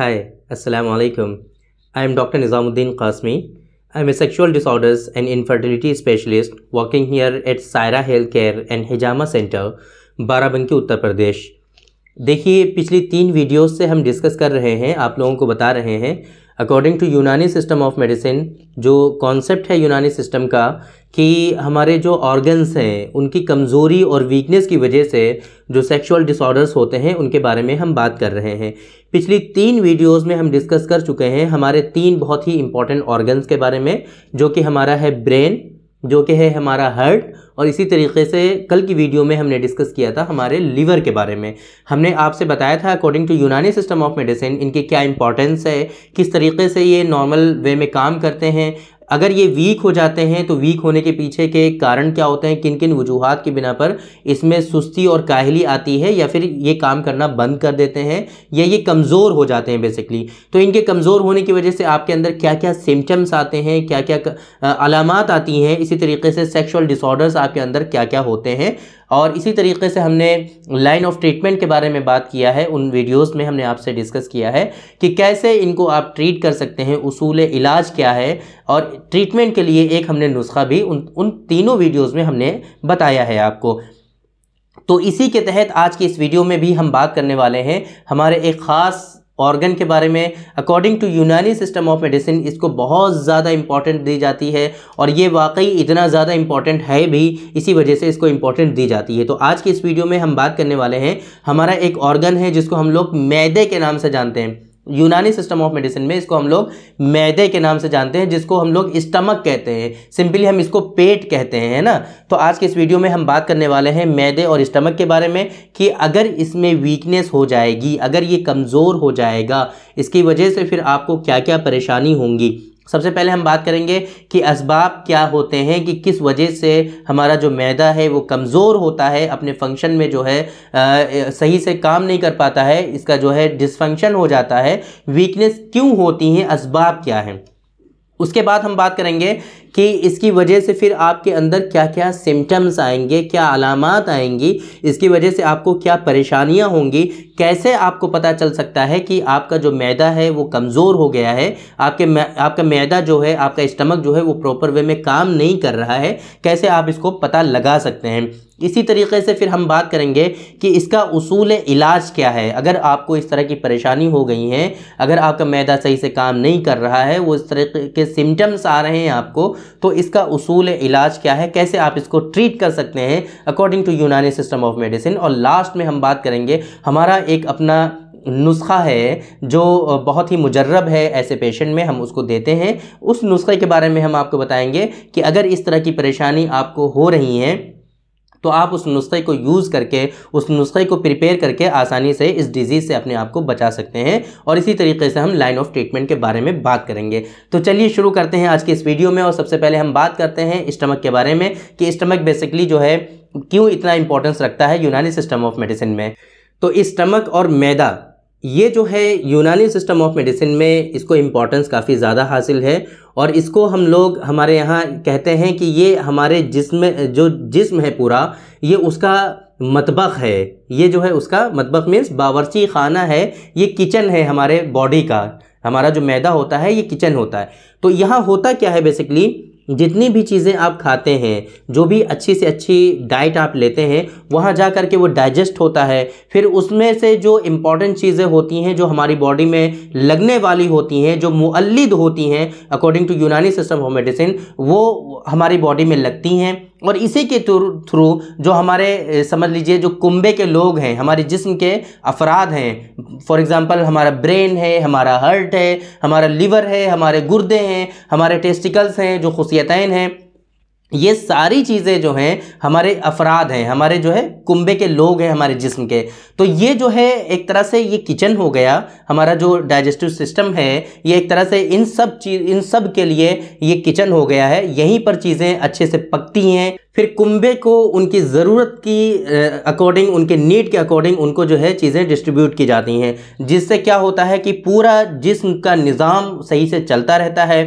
Hi, Assalamu alaikum. I am Dr. Nizamuddin Qasmi. I am a sexual disorders and infertility specialist working here at Saira Healthcare and Hijama Center, Barabanki, Uttar Pradesh. देखिए पिछली तीन videos से हम discuss कर रहे हैं आप लोगों को बता रहे हैं according to Unani system of medicine जो कॉन्सेप्ट है यूनानी सिस्टम का कि हमारे जो ऑर्गन्स हैं उनकी कमज़ोरी और वीकनेस की वजह से जो सेक्सुअल डिसऑर्डर्स होते हैं उनके बारे में हम बात कर रहे हैं पिछली तीन वीडियोस में हम डिस्कस कर चुके हैं हमारे तीन बहुत ही इंपॉर्टेंट ऑर्गन्स के बारे में जो कि हमारा है ब्रेन जो कि है हमारा हर्ट और इसी तरीके से कल की वीडियो में हमने डिस्कस किया था हमारे लीवर के बारे में हमने आपसे बताया था according to Unani system of medicine इनके क्या इंपॉर्टेंस है किस तरीके से ये नॉर्मल वे में काम करते हैं अगर ये वीक हो जाते हैं तो वीक होने के पीछे के कारण क्या होते हैं किन किन वजूहत के बिना पर इसमें सुस्ती और काहली आती है या फिर ये काम करना बंद कर देते हैं या ये कमज़ोर हो जाते हैं बेसिकली तो इनके कमज़ोर होने की वजह से आपके अंदर क्या क्या सिम्टम्स आते हैं क्या क्या अलामत आती हैं इसी तरीके से सेक्शुअल डिसऑर्डर्स आपके अंदर क्या क्या होते हैं और इसी तरीके से हमने लाइन ऑफ ट्रीटमेंट के बारे में बात किया है उन वीडियोस में हमने आपसे डिस्कस किया है कि कैसे इनको आप ट्रीट कर सकते हैं उसूल इलाज क्या है और ट्रीटमेंट के लिए एक हमने नुस्खा भी उन उन तीनों वीडियोज़ में हमने बताया है आपको तो इसी के तहत आज की इस वीडियो में भी हम बात करने वाले हैं हमारे एक ख़ास ऑर्गन के बारे में according to Unani system of medicine इसको बहुत ज़्यादा इंपॉर्टेंट दी जाती है और ये वाकई इतना ज़्यादा इंपॉर्टेंट है भी इसी वजह से इसको इंपॉर्टेंट दी जाती है तो आज की इस वीडियो में हम बात करने वाले हैं हमारा एक ऑर्गन है जिसको हम लोग मैदे के नाम से जानते हैं यूनानी सिस्टम ऑफ मेडिसिन में इसको हम लोग मैदे के नाम से जानते हैं जिसको हम लोग स्टमक कहते हैं सिंपली हम इसको पेट कहते हैं है ना तो आज के इस वीडियो में हम बात करने वाले हैं मैदे और स्टमक के बारे में कि अगर इसमें वीकनेस हो जाएगी अगर ये कमज़ोर हो जाएगा इसकी वजह से फिर आपको क्या क्या परेशानी होंगी सबसे पहले हम बात करेंगे कि इसबाब क्या होते हैं कि किस वजह से हमारा जो मैदा है वो कमज़ोर होता है अपने फंक्शन में जो है आ, सही से काम नहीं कर पाता है इसका जो है डिसफंक्शन हो जाता है वीकनेस क्यों होती हैं इसबाब क्या हैं उसके बाद हम बात करेंगे कि इसकी वजह से फिर आपके अंदर क्या क्या सिम्टम्स आएंगे क्या अलामत आएंगी इसकी वजह से आपको क्या परेशानियाँ होंगी कैसे आपको पता चल सकता है कि आपका जो मैदा है वो कमज़ोर हो गया है आपके आपका मैदा जो है आपका स्टमक जो है वो प्रॉपर वे में काम नहीं कर रहा है कैसे आप इसको पता लगा सकते हैं इसी तरीके से फिर हम बात करेंगे कि इसका उसूल इलाज क्या है अगर आपको इस तरह की परेशानी हो गई है अगर आपका मैदा सही से काम नहीं कर रहा है वो इस तरह के सिम्टम्स आ रहे हैं आपको तो इसका उसूल इलाज क्या है कैसे आप इसको ट्रीट कर सकते हैं according to Unani system of medicine और लास्ट में हम बात करेंगे हमारा एक अपना नुस्खा है जो बहुत ही मुजर्रब है ऐसे पेशेंट में हम उसको देते हैं उस नुस्खे के बारे में हम आपको बताएंगे कि अगर इस तरह की परेशानी आपको हो रही है तो आप उस नुस्खे को यूज़ करके उस नुस्खे को प्रिपेयर करके आसानी से इस डिज़ीज़ से अपने आप को बचा सकते हैं और इसी तरीके से हम लाइन ऑफ ट्रीटमेंट के बारे में बात करेंगे तो चलिए शुरू करते हैं आज के इस वीडियो में और सबसे पहले हम बात करते हैं स्टमक के बारे में कि स्टमक बेसिकली जो है क्यों इतना इंपॉर्टेंस रखता है यूनानी सिस्टम ऑफ मेडिसिन में तो स्टमक और मैदा ये जो है यूनानी सिस्टम ऑफ मेडिसिन में इसको इम्पॉर्टेंस काफ़ी ज़्यादा हासिल है और इसको हम लोग हमारे यहाँ कहते हैं कि ये हमारे जिसम जो जिस्म है पूरा ये उसका मतबख है ये जो है उसका मतबख मीन्स बावर्ची खाना है ये किचन है हमारे बॉडी का हमारा जो मैदा होता है ये किचन होता है तो यहाँ होता क्या है बेसिकली जितनी भी चीज़ें आप खाते हैं जो भी अच्छी से अच्छी डाइट आप लेते हैं वहाँ जा कर के वो डाइजेस्ट होता है फिर उसमें से जो इम्पॉर्टेंट चीज़ें होती हैं जो हमारी बॉडी में लगने वाली होती हैं जो मुअल्लिद होती हैं according to Unani system of medicine वो हमारी बॉडी में लगती हैं और इसी के थ्रू जो हमारे समझ लीजिए जो कुंबे के लोग हैं हमारे जिस्म के अफराद हैं फॉर एग्ज़ाम्पल हमारा ब्रेन है हमारा हर्ट है हमारा लीवर है हमारे गुर्दे हैं हमारे टेस्टिकल्स हैं जो खुशियतैन हैं ये सारी चीज़ें जो हैं हमारे अफराद हैं हमारे जो है कुंबे के लोग हैं हमारे जिस्म के तो ये जो है एक तरह से ये किचन हो गया हमारा जो डाइजेस्टिव सिस्टम है ये एक तरह से इन सब चीज इन सब के लिए ये किचन हो गया है यहीं पर चीज़ें अच्छे से पकती हैं फिर कुंबे को उनकी ज़रूरत की अकॉर्डिंग उनके नीड के अकॉर्डिंग उनको जो है चीज़ें डिस्ट्रीब्यूट की जाती हैं जिससे क्या होता है कि पूरा जिसम का निज़ाम सही से चलता रहता है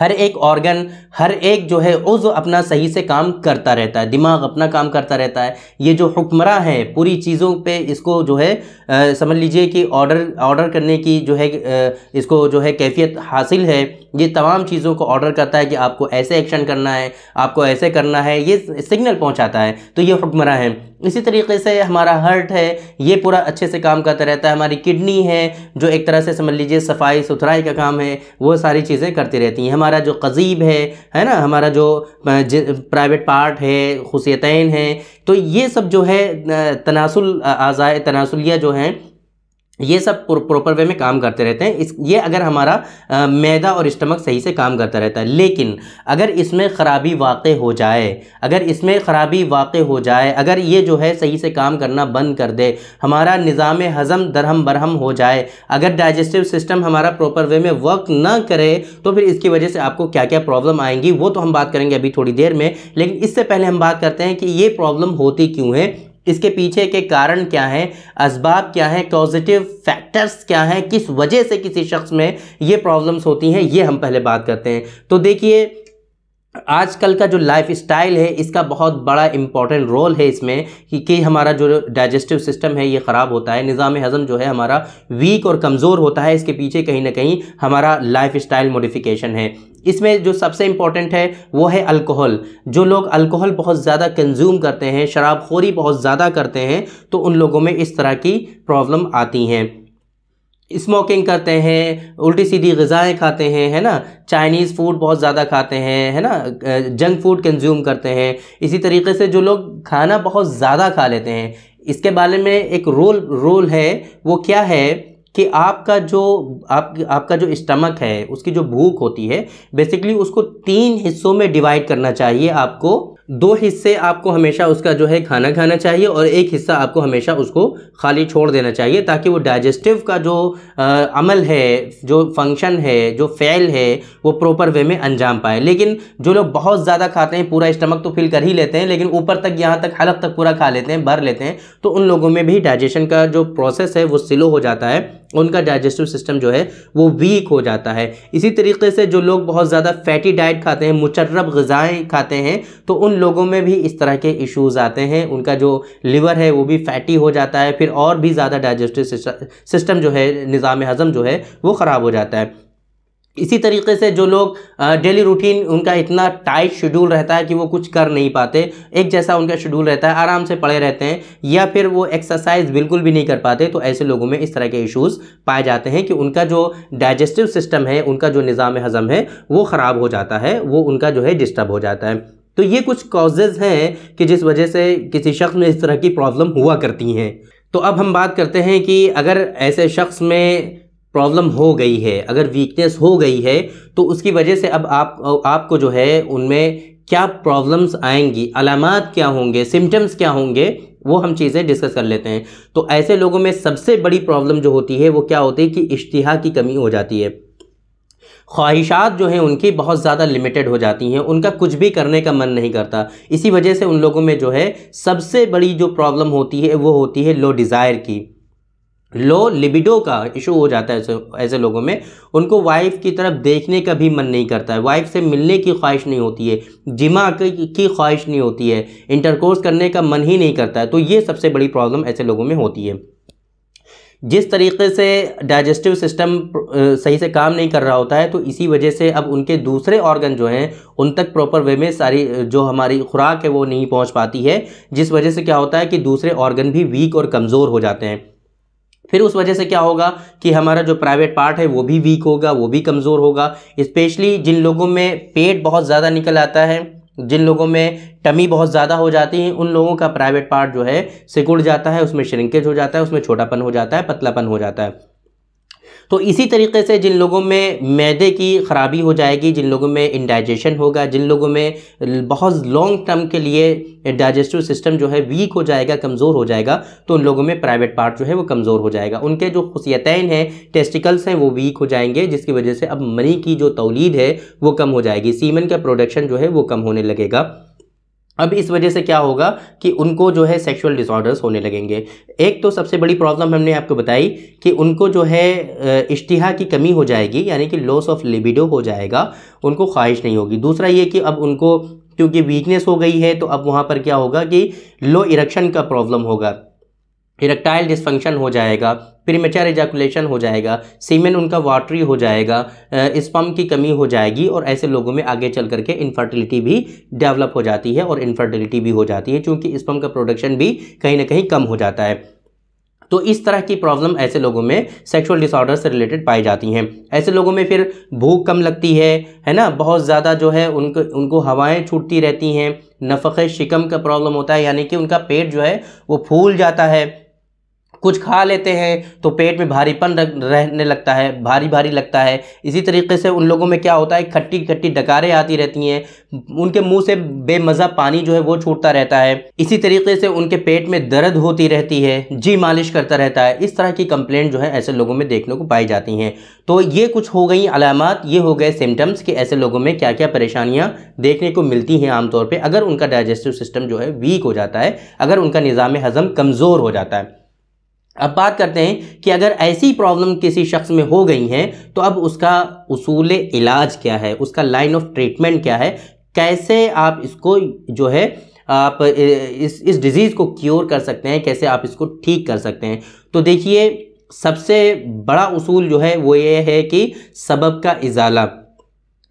हर एक ऑर्गन हर एक जो है उज़ अपना सही से काम करता रहता है दिमाग अपना काम करता रहता है ये जो हुक्मरा है पूरी चीज़ों पे इसको जो है आ, समझ लीजिए कि ऑर्डर ऑर्डर करने की जो है आ, इसको जो है कैफियत हासिल है ये तमाम चीज़ों को ऑर्डर करता है कि आपको ऐसे एक्शन करना है आपको ऐसे करना है ये सिग्नल पहुँचाता है तो ये हुक्मरा है इसी तरीके से हमारा हर्ट है ये पूरा अच्छे से काम करता रहता है हमारी किडनी है जो एक तरह से समझ लीजिए सफाई सुथराई का काम है वो सारी चीज़ें करती रहती हैं हमारा जो कजीब है है ना हमारा जो प्राइवेट पार्ट है खुशियतैन है तो ये सब जो है तनासुल आज़ाए तनासुलिया जो हैं ये सब प्रॉपर वे में काम करते रहते हैं इस ये अगर हमारा आ, मैदा और स्टमक सही से काम करता रहता है लेकिन अगर इसमें ख़राबी वाक़ हो जाए अगर इसमें ख़राबी वाक़ हो जाए अगर ये जो है सही से काम करना बंद कर दे हमारा निज़ाम हज़म दरहम बरहम हो जाए अगर डाइजेस्टिव सिस्टम हमारा प्रॉपर वे में वर्क ना करे तो फिर इसकी वजह से आपको क्या क्या प्रॉब्लम आएंगी वो तो हम बात करेंगे अभी थोड़ी देर में लेकिन इससे पहले हम बात करते हैं कि ये प्रॉब्लम होती क्यों है इसके पीछे के कारण क्या हैं इसबाब क्या हैं पॉजिटिव फैक्टर्स क्या हैं किस वजह से किसी शख्स में ये प्रॉब्लम्स होती हैं ये हम पहले बात करते हैं तो देखिए आजकल का जो लाइफ स्टाइल है इसका बहुत बड़ा इंपॉर्टेंट रोल है इसमें कि, कि हमारा जो डाइजेस्टिव सिस्टम है ये ख़राब होता है निज़ाम हज़म जो है हमारा वीक और कमज़ोर होता है इसके पीछे कहीं ना कहीं हमारा लाइफ स्टाइल मोडिफ़िकेशन है इसमें जो सबसे इम्पॉर्टेंट है वो है अल्कोहल जो लोग अल्कोहल बहुत ज़्यादा कंज्यूम करते हैं शराबखोरी बहुत ज़्यादा करते हैं तो उन लोगों में इस तरह की प्रॉब्लम आती हैं स्मोकिंग करते हैं उल्टी सीधी गज़ाएँ खाते हैं है ना चाइनीज़ फूड बहुत ज़्यादा खाते हैं है ना जंक फूड कंज्यूम करते हैं इसी तरीके से जो लोग खाना बहुत ज़्यादा खा लेते हैं इसके बारे में एक रोल रोल है वो क्या है कि आपका जो आप आपका जो स्टमक है उसकी जो भूख होती है बेसिकली उसको तीन हिस्सों में डिवाइड करना चाहिए आपको दो हिस्से आपको हमेशा उसका जो है खाना खाना चाहिए और एक हिस्सा आपको हमेशा उसको खाली छोड़ देना चाहिए ताकि वो डाइजेस्टिव का जो आ, अमल है जो फंक्शन है जो फैल है वो प्रॉपर वे में अंजाम पाए लेकिन जो लोग बहुत ज़्यादा खाते हैं पूरा स्टमक तो फिल कर ही लेते हैं लेकिन ऊपर तक यहाँ तक हलक तक पूरा खा लेते हैं भर लेते हैं तो उन लोगों में भी डाइजेशन का जो प्रोसेस है वो स्लो हो जाता है उनका डाइजेस्टिव सिस्टम जो है वो वीक हो जाता है इसी तरीके से जो लोग बहुत ज़्यादा फैटी डाइट खाते हैं मुचर्रब गज़ाएँ खाते हैं तो उन उन लोगों में भी इस तरह के इश्यूज़ आते हैं उनका जो लीवर है वो भी फैटी हो जाता है फिर और भी ज़्यादा डाइजेस्टिव सिस्टम जो है निज़ाम हज़म जो है वो ख़राब हो जाता है इसी तरीके से जो लोग डेली रूटीन उनका इतना टाइट शेड्यूल रहता है कि वो कुछ कर नहीं पाते एक जैसा उनका शेड्यूल रहता है आराम से पड़े रहते हैं या फिर वो एक्सरसाइज बिल्कुल भी नहीं कर पाते तो ऐसे लोगों में इस तरह के इश्यूज़ पाए जाते हैं कि उनका जो डाइजेस्टिव सिस्टम है उनका जो निज़ाम हज़म है वो ख़राब हो जाता है वो उनका जो है डिस्टर्ब हो जाता है तो ये कुछ कॉजेज़ हैं कि जिस वजह से किसी शख्स में इस तरह की प्रॉब्लम हुआ करती हैं तो अब हम बात करते हैं कि अगर ऐसे शख्स में प्रॉब्लम हो गई है अगर वीकनेस हो गई है तो उसकी वजह से अब आप आपको जो है उनमें क्या प्रॉब्लम्स आएंगी अलामत क्या होंगे सिम्टम्स क्या होंगे वो हम चीज़ें डिस्कस कर लेते हैं तो ऐसे लोगों में सबसे बड़ी प्रॉब्लम जो होती है वो क्या होती है कि इश्तिहा की कमी हो जाती है ख्वाहिशात जो हैं उनकी बहुत ज़्यादा लिमिटेड हो जाती हैं उनका कुछ भी करने का मन नहीं करता इसी वजह से उन लोगों में जो है सबसे बड़ी जो प्रॉब्लम होती है वो होती है लो डिज़ायर की लो लिबिडो का इशू हो जाता है ऐसे ऐसे लोगों में उनको वाइफ की तरफ देखने का भी मन नहीं करता है वाइफ से मिलने की ख्वाहिश नहीं होती है जिमा की ख्वाहिश नहीं होती है इंटरकोर्स करने का मन ही नहीं करता है तो ये सबसे बड़ी प्रॉब्लम ऐसे लोगों में होती है जिस तरीके से डाइजेस्टिव सिस्टम सही से काम नहीं कर रहा होता है तो इसी वजह से अब उनके दूसरे ऑर्गन जो हैं उन तक प्रॉपर वे में सारी जो हमारी खुराक है वो नहीं पहुंच पाती है जिस वजह से क्या होता है कि दूसरे ऑर्गन भी वीक और कमज़ोर हो जाते हैं फिर उस वजह से क्या होगा कि हमारा जो प्राइवेट पार्ट है वो भी वीक होगा वो भी कमज़ोर होगा इस्पेशली जिन लोगों में पेट बहुत ज़्यादा निकल आता है जिन लोगों में टमी बहुत ज़्यादा हो जाती है उन लोगों का प्राइवेट पार्ट जो है सिकुड़ जाता है उसमें श्रिंकेज हो जाता है उसमें छोटापन हो जाता है पतलापन हो जाता है तो इसी तरीके से जिन लोगों में मैदे की ख़राबी हो जाएगी जिन लोगों में इंडाइजेशन होगा जिन लोगों में बहुत लॉन्ग टर्म के लिए डाइजेस्टिव सिस्टम जो है वीक हो जाएगा कमज़ोर हो जाएगा तो उन लोगों में प्राइवेट पार्ट जो है वो कमज़ोर हो जाएगा उनके जो खुशियतें हैं टेस्टिकल्स हैं वो वीक हो जाएंगे जिसकी वजह से अब मनी की जो तोलीद है वो कम हो जाएगी सीमन का प्रोडक्शन जो है वो कम होने लगेगा अब इस वजह से क्या होगा कि उनको जो है सेक्सुअल डिसऑर्डर्स होने लगेंगे एक तो सबसे बड़ी प्रॉब्लम हमने आपको बताई कि उनको जो है इश्तिहा की कमी हो जाएगी यानी कि लॉस ऑफ लिबिडो हो जाएगा उनको ख्वाहिश नहीं होगी दूसरा ये कि अब उनको क्योंकि वीकनेस हो गई है तो अब वहाँ पर क्या होगा कि लो इरेक्शन का प्रॉब्लम होगा इरेक्टाइल डिस्फंक्शन हो जाएगा प्रीमेचर एजाकुलेशन हो जाएगा सीमेन उनका वाटरी हो जाएगा स्पम की कमी हो जाएगी और ऐसे लोगों में आगे चल करके इनफर्टिलिटी भी डेवलप हो जाती है और इन्फर्टिलिटी भी हो जाती है क्योंकि स्पम का प्रोडक्शन भी कहीं ना कहीं कम हो जाता है तो इस तरह की प्रॉब्लम ऐसे लोगों में सेक्सुअल डिसऑर्डर से रिलेटेड पाई जाती हैं ऐसे लोगों में फिर भूख कम लगती है है ना बहुत ज़्यादा जो है उनको उनको हवाएं छूटती रहती हैं नफ़ शिकम का प्रॉब्लम होता है यानी कि उनका पेट जो है वो फूल जाता है कुछ खा लेते हैं तो पेट में भारीपन रहने लगता है भारी भारी लगता है इसी तरीके से उन लोगों में क्या होता है खट्टी खट्टी डकारें आती रहती हैं उनके मुंह से बेमज़ा पानी जो है वो छूटता रहता है इसी तरीके से उनके पेट में दर्द होती रहती है जी मालिश करता रहता है इस तरह की कंप्लेंट जो है ऐसे लोगों में देखने को पाई जाती हैं तो ये कुछ हो गई अलामत ये हो गए सिम्टम्स कि ऐसे लोगों में क्या क्या परेशानियाँ देखने को मिलती हैं आमतौर पर अगर उनका डाइजेस्टिव सिस्टम जो है वीक हो जाता है अगर उनका निज़ाम हज़म कमज़ोर हो जाता है अब बात करते हैं कि अगर ऐसी प्रॉब्लम किसी शख्स में हो गई हैं तो अब उसका उसूल इलाज क्या है उसका लाइन ऑफ ट्रीटमेंट क्या है कैसे आप इसको जो है आप इस इस डिज़ीज़ को क्योर कर सकते हैं कैसे आप इसको ठीक कर सकते हैं तो देखिए सबसे बड़ा उसूल जो है वो ये है कि सबब का इजाला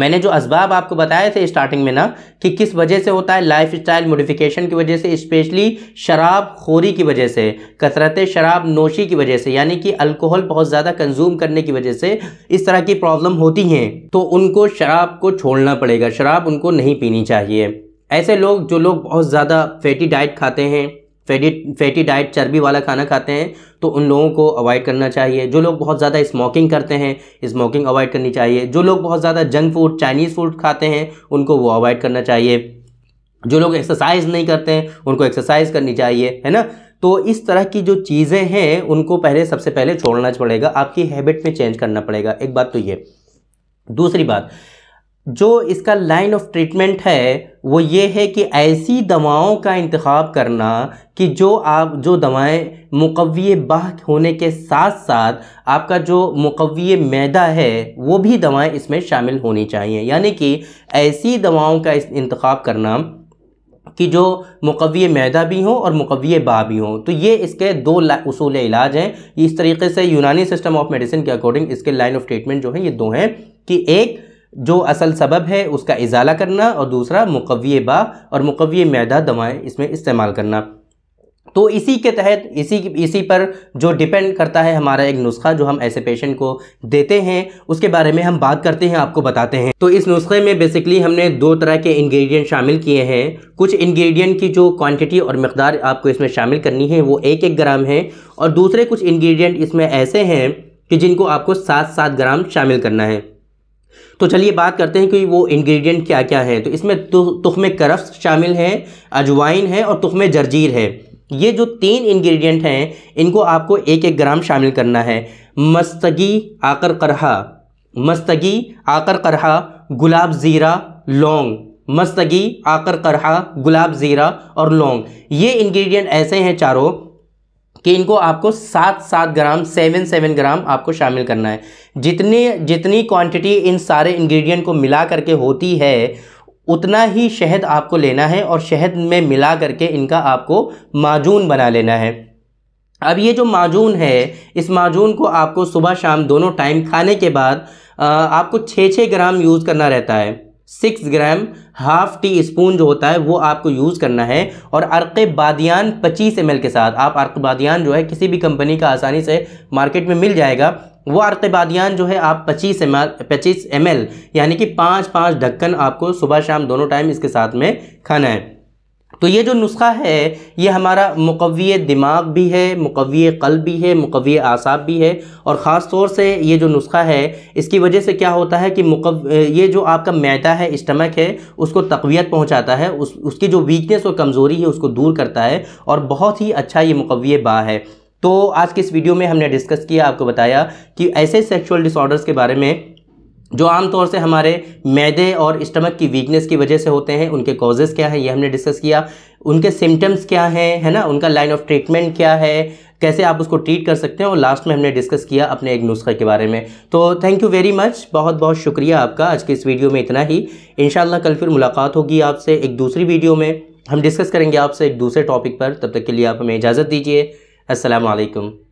मैंने जो इसबाब आपको बताए थे स्टार्टिंग में ना कि किस वजह से होता है लाइफ स्टाइल मोडिफिकेशन की वजह से स्पेशली शराब खोरी की वजह से कसरत शराब नोशी की वजह से यानी कि अल्कोहल बहुत ज़्यादा कंज्यूम करने की वजह से इस तरह की प्रॉब्लम होती हैं तो उनको शराब को छोड़ना पड़ेगा शराब उनको नहीं पीनी चाहिए ऐसे लोग जो लोग बहुत ज़्यादा फैटी डाइट खाते हैं फैटी फैटी डाइट चर्बी वाला खाना खाते हैं तो उन लोगों को अवॉइड करना चाहिए जो लोग बहुत ज़्यादा स्मोकिंग करते हैं स्मोकिंग अवॉइड करनी चाहिए जो लोग बहुत ज़्यादा जंक फूड चाइनीज़ फूड खाते हैं उनको वो अवॉइड करना चाहिए जो लोग एक्सरसाइज नहीं करते हैं उनको एक्सरसाइज करनी चाहिए है ना तो इस तरह की जो चीज़ें हैं उनको पहले सबसे पहले छोड़ना पड़ेगा आपकी हैबिट में चेंज करना पड़ेगा एक बात तो ये दूसरी बात जो इसका लाइन ऑफ ट्रीटमेंट है वो ये है कि ऐसी दवाओं का इंतखब करना कि जो आप जो दवाएं मुकवी बाह होने के साथ साथ आपका जो मुकवी मैदा है वो भी दवाएं इसमें शामिल होनी चाहिए यानी कि ऐसी दवाओं का इंतखब करना कि जो मुकवी मैदा भी हों और मुकवी बा भी हों तो ये इसके दो असूल इलाज हैं इस तरीके से यूनानी सिस्टम ऑफ मेडिसिन के अकॉर्डिंग इसके लाइन ऑफ ट्रीटमेंट जो है ये दो हैं कि एक जो असल सबब है उसका इजाला करना और दूसरा मुकवी बा और मुकवी मैदा दवाएँ इसमें इस्तेमाल करना तो इसी के तहत इसी इसी पर जो डिपेंड करता है हमारा एक नुस्खा जो हम ऐसे पेशेंट को देते हैं उसके बारे में हम बात करते हैं आपको बताते हैं तो इस नुस्खे में बेसिकली हमने दो तरह के इंग्रेडिएंट शामिल किए हैं कुछ इंग्रेडिएंट की जो क्वांटिटी और मकदार आपको इसमें शामिल करनी है वो एक एक ग्राम है और दूसरे कुछ इन्ग्रीडियंट इसमें ऐसे हैं कि जिनको आपको सात सात ग्राम शामिल करना है तो चलिए बात करते हैं कि वो इंग्रेडिएंट क्या क्या है तो इसमें तुखम करफ्स शामिल हैं अजवाइन है और तुखम जर्जीर है ये जो तीन इंग्रेडिएंट हैं इनको आपको एक एक ग्राम शामिल करना है मस्तगी आकर करहा मस्तगी आकर करहा गुलाब ज़ीरा लौंग मस्तगी आकर करहा गुलाब ज़ीरा और लौंग ये इंग्रेडिएंट ऐसे हैं चारों कि इनको आपको सात सात ग्राम सेवन सेवन ग्राम आपको शामिल करना है जितने जितनी क्वांटिटी इन सारे इंग्रेडिएंट को मिला करके होती है उतना ही शहद आपको लेना है और शहद में मिला करके इनका आपको माजून बना लेना है अब ये जो माजून है इस माजून को आपको सुबह शाम दोनों टाइम खाने के बाद आपको छः छः ग्राम यूज़ करना रहता है six gram half teaspoon जो होता है वो आपको यूज़ करना है और अर्क बादियान पच्चीस एम के साथ आप अर्क बादियान जो है किसी भी कंपनी का आसानी से मार्केट में मिल जाएगा वो बादियान जो है आप पच्चीस एम पच्चीस एम यानी कि पाँच पाँच ढक्कन आपको सुबह शाम दोनों टाइम इसके साथ में खाना है तो ये जो नुस्खा है ये हमारा मुकवी दिमाग भी है मुकवी कल भी है मुकवी आसाब भी है और ख़ास तौर से ये जो नुस्खा है इसकी वजह से क्या होता है कि मुकव ये जो आपका मैदा है स्टमक है उसको तकवीत पहुंचाता है उस उसकी जो वीकनेस और कमज़ोरी है उसको दूर करता है और बहुत ही अच्छा ये मुकवी बा है तो आज के इस वीडियो में हमने डिस्कस किया आपको बताया कि ऐसे सेक्शुअल डिसऑर्डर्स के बारे में जो आमतौर से हमारे मैदे और स्टमक की वीकनेस की वजह से होते हैं उनके कॉजेज़ क्या है ये हमने डिस्कस किया उनके सिम्टम्स क्या हैं है ना उनका लाइन ऑफ ट्रीटमेंट क्या है कैसे आप उसको ट्रीट कर सकते हैं और लास्ट में हमने डिस्कस किया अपने एक नुस्खे के बारे में तो थैंक यू वेरी मच बहुत बहुत शुक्रिया आपका आज के इस वीडियो में इतना ही इन कल फिर मुलाकात होगी आपसे एक दूसरी वीडियो में हम डिस्कस करेंगे आपसे एक दूसरे टॉपिक पर तब तक के लिए आप हमें इजाज़त दीजिए असलकम